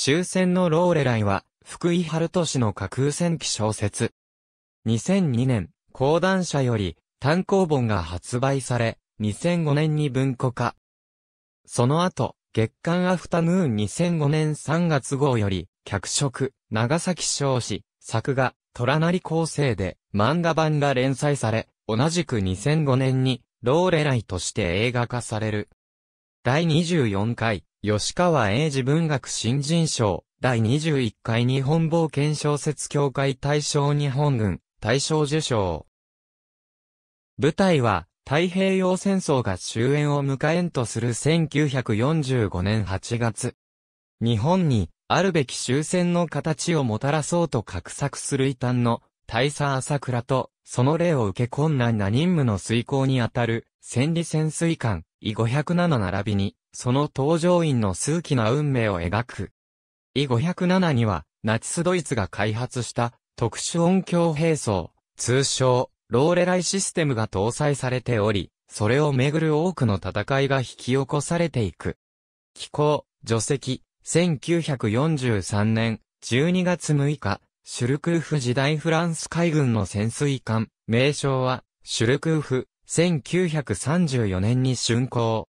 終戦のローレライは、福井春俊の架空戦記小説。2002年、講談社より単行本が発売され、2005年に文庫化。その後、月刊アフタヌーン2005年3月号より、脚色、長崎少子、作画、虎なり構成で漫画版が連載され、同じく2005年に、ローレライとして映画化される。第24回、吉川英治文学新人賞、第21回日本冒険小説協会大賞日本軍、大賞受賞。舞台は、太平洋戦争が終焉を迎えんとする1945年8月。日本に、あるべき終戦の形をもたらそうと画策する異端の、大佐朝倉と、その例を受け困難な任務の遂行にあたる、戦利潜水艦、イ507並びに、その搭乗員の数奇な運命を描く。イ507には、ナチスドイツが開発した特殊音響兵装、通称、ローレライシステムが搭載されており、それをめぐる多くの戦いが引き起こされていく。気候、除籍、1943年12月6日、シュルクーフ時代フランス海軍の潜水艦、名称は、シュルクーフ、1934年に竣工。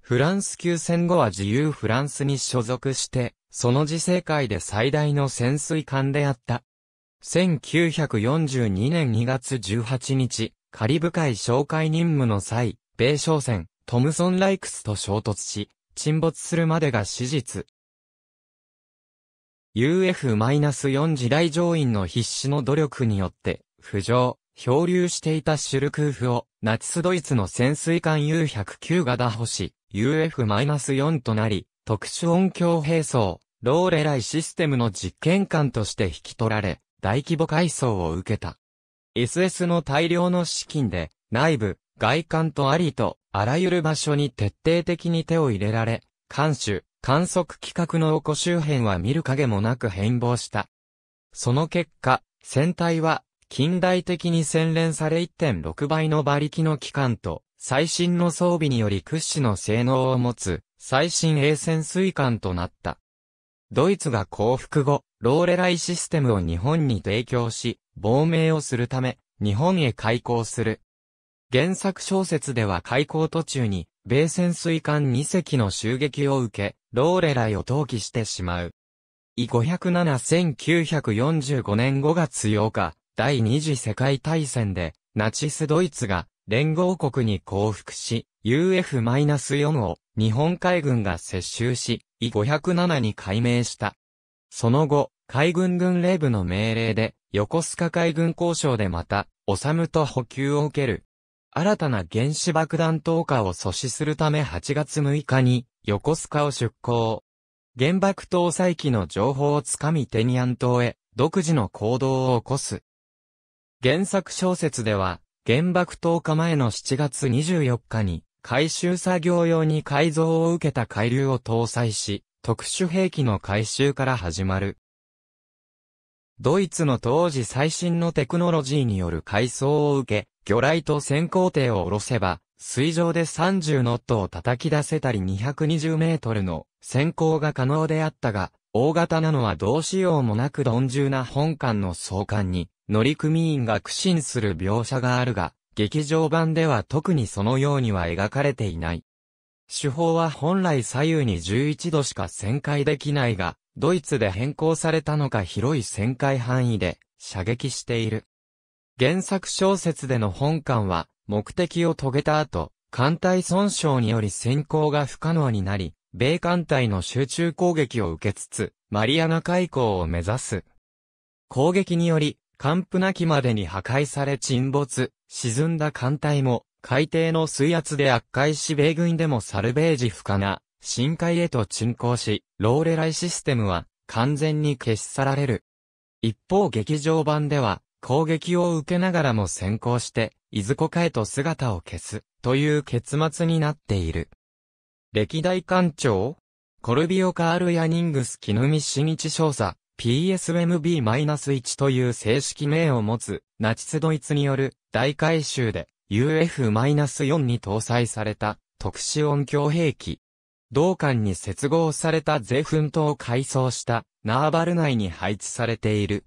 フランス休戦後は自由フランスに所属して、その自世界で最大の潜水艦であった。1942年2月18日、カリブ海哨戒任務の際、米商船、トムソン・ライクスと衝突し、沈没するまでが史実。UF-4 次大乗員の必死の努力によって、浮上。漂流していたシュルクーフを、ナチスドイツの潜水艦 U109 が打破し、UF-4 となり、特殊音響兵装、ローレライシステムの実験艦として引き取られ、大規模改装を受けた。SS の大量の資金で、内部、外観とありと、あらゆる場所に徹底的に手を入れられ、艦首、観測規格の横周辺は見る影もなく変貌した。その結果、船体は近代的に洗練され1.6倍の馬力の機関と、最新の装備により屈指の性能を持つ、最新鋭潜水艦となった。ドイツが降伏後、ローレライシステムを日本に提供し、亡命をするため、日本へ開港する。原作小説では開港途中に、米潜水艦2隻の襲撃を受け、ローレライを投棄してしまう。E507-1945 年5月8日、第二次世界大戦で、ナチスドイツが連合国に降伏し、UF-4 を日本海軍が接収し、E507 に改名した。その後、海軍軍令部の命令で、横須賀海軍交渉でまた、オサムと補給を受ける。新たな原子爆弾投下を阻止するため8月6日に、横須賀を出港。原爆搭載機の情報をつかみテニアン島へ、独自の行動を起こす。原作小説では、原爆投下前の7月24日に、回収作業用に改造を受けた海流を搭載し、特殊兵器の回収から始まる。ドイツの当時最新のテクノロジーによる改装を受け、魚雷と潜航艇を下ろせば、水上で30ノットを叩き出せたり220メートルの潜航が可能であったが、大型なのはどうしようもなく鈍重な本艦の相艦に乗組員が苦心する描写があるが、劇場版では特にそのようには描かれていない。手法は本来左右に11度しか旋回できないが、ドイツで変更されたのか広い旋回範囲で射撃している。原作小説での本館は目的を遂げた後、艦隊損傷により先行が不可能になり、米艦隊の集中攻撃を受けつつ、マリアナ海溝を目指す。攻撃により、完膚なきまでに破壊され沈没、沈んだ艦隊も、海底の水圧で悪化し米軍でもサルベージ不可な、深海へと沈降し、ローレライシステムは、完全に消し去られる。一方劇場版では、攻撃を受けながらも先行して、いずこかへと姿を消す、という結末になっている。歴代艦長コルビオ・カール・ヤニングス・木の実ニチ少佐、PSMB-1 という正式名を持つ、ナチスドイツによる大改修で UF-4 に搭載された特殊音響兵器。同館に接合されたゼフントを改装したナーバル内に配置されている。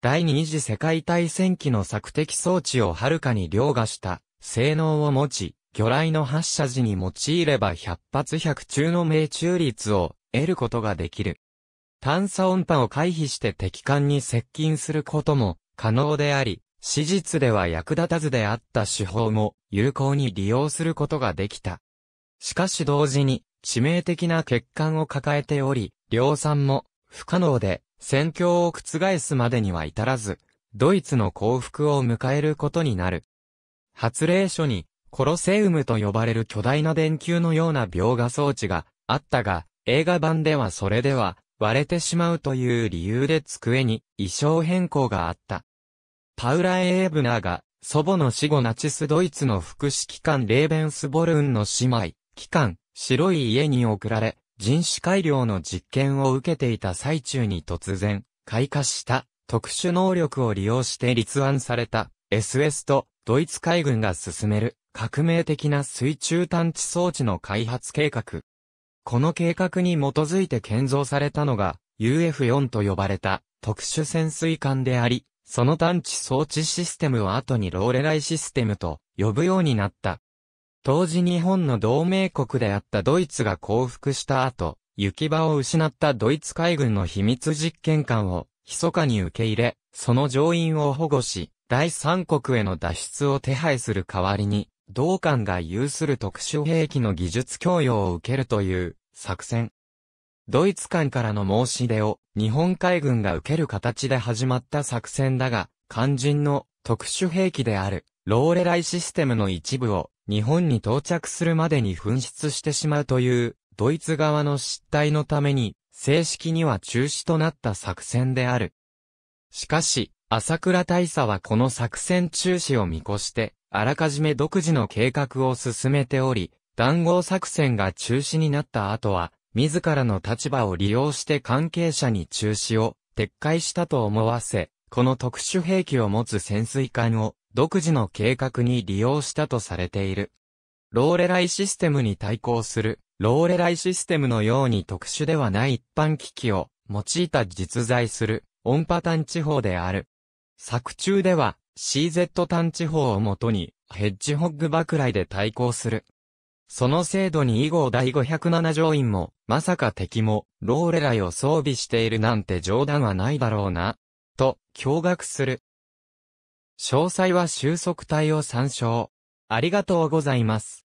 第二次世界大戦期の索敵装置をはるかに凌駕した性能を持ち、魚雷の発射時に用いれば100発100中の命中率を得ることができる。探査音波を回避して敵艦に接近することも可能であり、史実では役立たずであった手法も有効に利用することができた。しかし同時に致命的な欠陥を抱えており、量産も不可能で戦況を覆すまでには至らず、ドイツの降伏を迎えることになる。発令書にコロセウムと呼ばれる巨大な電球のような描画装置があったが、映画版ではそれでは割れてしまうという理由で机に衣装変更があった。パウラ・エーブナーが祖母の死後ナチスドイツの福祉機関レーベンスボルンの姉妹、機関、白い家に送られ、人種改良の実験を受けていた最中に突然、開花した特殊能力を利用して立案された SS とドイツ海軍が進める革命的な水中探知装置の開発計画。この計画に基づいて建造されたのが UF4 と呼ばれた特殊潜水艦であり、その探知装置システムを後にローレライシステムと呼ぶようになった。当時日本の同盟国であったドイツが降伏した後、行き場を失ったドイツ海軍の秘密実験艦を密かに受け入れ、その乗員を保護し、第三国への脱出を手配する代わりに、同艦が有する特殊兵器の技術供与を受けるという作戦。ドイツ艦からの申し出を日本海軍が受ける形で始まった作戦だが、肝心の特殊兵器であるローレライシステムの一部を日本に到着するまでに紛失してしまうというドイツ側の失態のために正式には中止となった作戦である。しかし、朝倉大佐はこの作戦中止を見越して、あらかじめ独自の計画を進めており、談合作戦が中止になった後は、自らの立場を利用して関係者に中止を撤回したと思わせ、この特殊兵器を持つ潜水艦を独自の計画に利用したとされている。ローレライシステムに対抗する、ローレライシステムのように特殊ではない一般機器を用いた実在する、音波探知法である。作中では、CZ 探知法をもとに、ヘッジホッグ爆雷で対抗する、その制度に以後第507条員も、まさか敵も、ローレライを装備しているなんて冗談はないだろうな。と、驚愕する。詳細は収束体を参照。ありがとうございます。